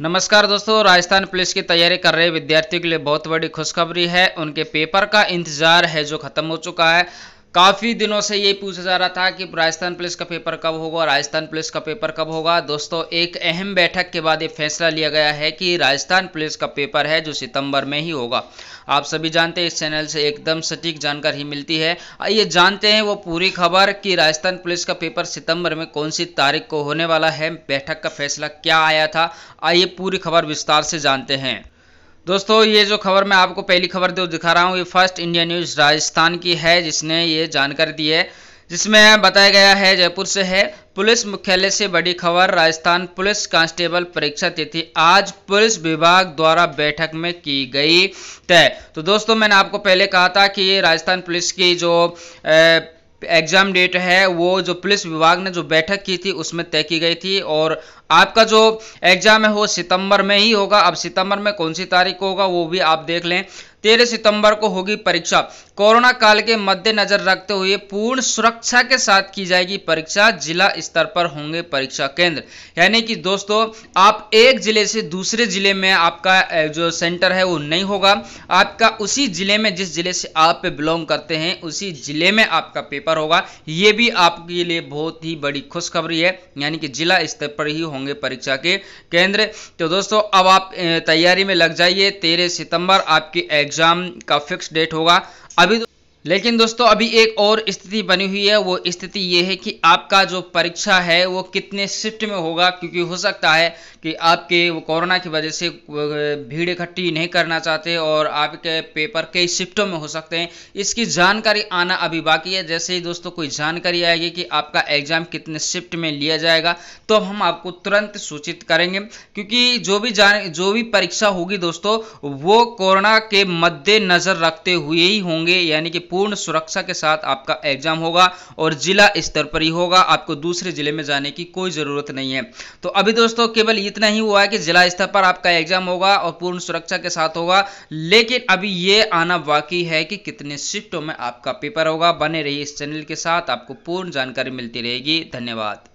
नमस्कार दोस्तों राजस्थान पुलिस की तैयारी कर रहे विद्यार्थियों के लिए बहुत बड़ी खुशखबरी है उनके पेपर का इंतजार है जो खत्म हो चुका है काफ़ी दिनों से ये पूछा जा रहा था कि राजस्थान पुलिस का पेपर कब होगा और राजस्थान पुलिस का पेपर कब होगा दोस्तों एक अहम बैठक के बाद ये फैसला लिया गया है कि राजस्थान पुलिस का पेपर है जो सितंबर में ही होगा आप सभी जानते हैं इस चैनल से एकदम सटीक जानकारी ही मिलती है आइए जानते हैं वो पूरी खबर कि राजस्थान पुलिस का पेपर सितंबर में कौन सी तारीख को होने वाला है बैठक का फैसला क्या आया था आइए पूरी खबर विस्तार से जानते हैं दोस्तों ये जो खबर मैं आपको पहली खबर जो दिखा रहा हूँ ये फर्स्ट इंडिया न्यूज़ राजस्थान की है जिसने ये जानकारी दी है जिसमें बताया गया है जयपुर से है पुलिस मुख्यालय से बड़ी खबर राजस्थान पुलिस कांस्टेबल परीक्षा तिथि आज पुलिस विभाग द्वारा बैठक में की गई तय तो दोस्तों मैंने आपको पहले कहा था कि राजस्थान पुलिस की जो ए, एग्ज़ाम डेट है वो जो पुलिस विभाग ने जो बैठक की थी उसमें तय की गई थी और आपका जो एग्जाम है वो सितंबर में ही होगा अब सितंबर में कौन सी तारीख को होगा वो भी आप देख लें तेरह सितंबर को होगी परीक्षा कोरोना काल के मद्देनजर रखते हुए पूर्ण सुरक्षा के साथ की जाएगी परीक्षा जिला स्तर पर होंगे परीक्षा केंद्र यानी कि दोस्तों आप एक जिले से दूसरे जिले में आपका जो सेंटर है वो नहीं होगा आपका उसी जिले में जिस जिले से आप बिलोंग करते हैं उसी जिले में आपका पेपर होगा ये भी आपके लिए बहुत ही बड़ी खुशखबरी है यानी कि जिला स्तर पर ही होंगे होंगे परीक्षा के केंद्र तो दोस्तों अब आप तैयारी में लग जाइए तेरह सितंबर आपकी एग्जाम का फिक्स डेट होगा अभी तो- लेकिन दोस्तों अभी एक और स्थिति बनी हुई है वो स्थिति ये है कि आपका जो परीक्षा है वो कितने शिफ्ट में होगा क्योंकि हो सकता है कि आपके वो कोरोना की वजह से भीड़ इकट्ठी नहीं करना चाहते और आपके पेपर कई शिफ्टों में हो सकते हैं इसकी जानकारी आना अभी बाकी है जैसे ही दोस्तों कोई जानकारी आएगी कि आपका एग्ज़ाम कितने शिफ्ट में लिया जाएगा तो हम आपको तुरंत सूचित करेंगे क्योंकि जो भी जान जो भी परीक्षा होगी दोस्तों वो कोरोना के मद्देनज़र रखते हुए ही होंगे यानी कि पूर्ण सुरक्षा के साथ आपका एग्जाम होगा और जिला स्तर पर ही होगा आपको दूसरे जिले में जाने की कोई ज़रूरत नहीं है तो अभी दोस्तों केवल इतना ही हुआ है कि जिला स्तर पर आपका एग्जाम होगा और पूर्ण सुरक्षा के साथ होगा लेकिन अभी ये आना बाकी है कि कितने शिफ्टों में आपका पेपर होगा बने रही इस चैनल के साथ आपको पूर्ण जानकारी मिलती रहेगी धन्यवाद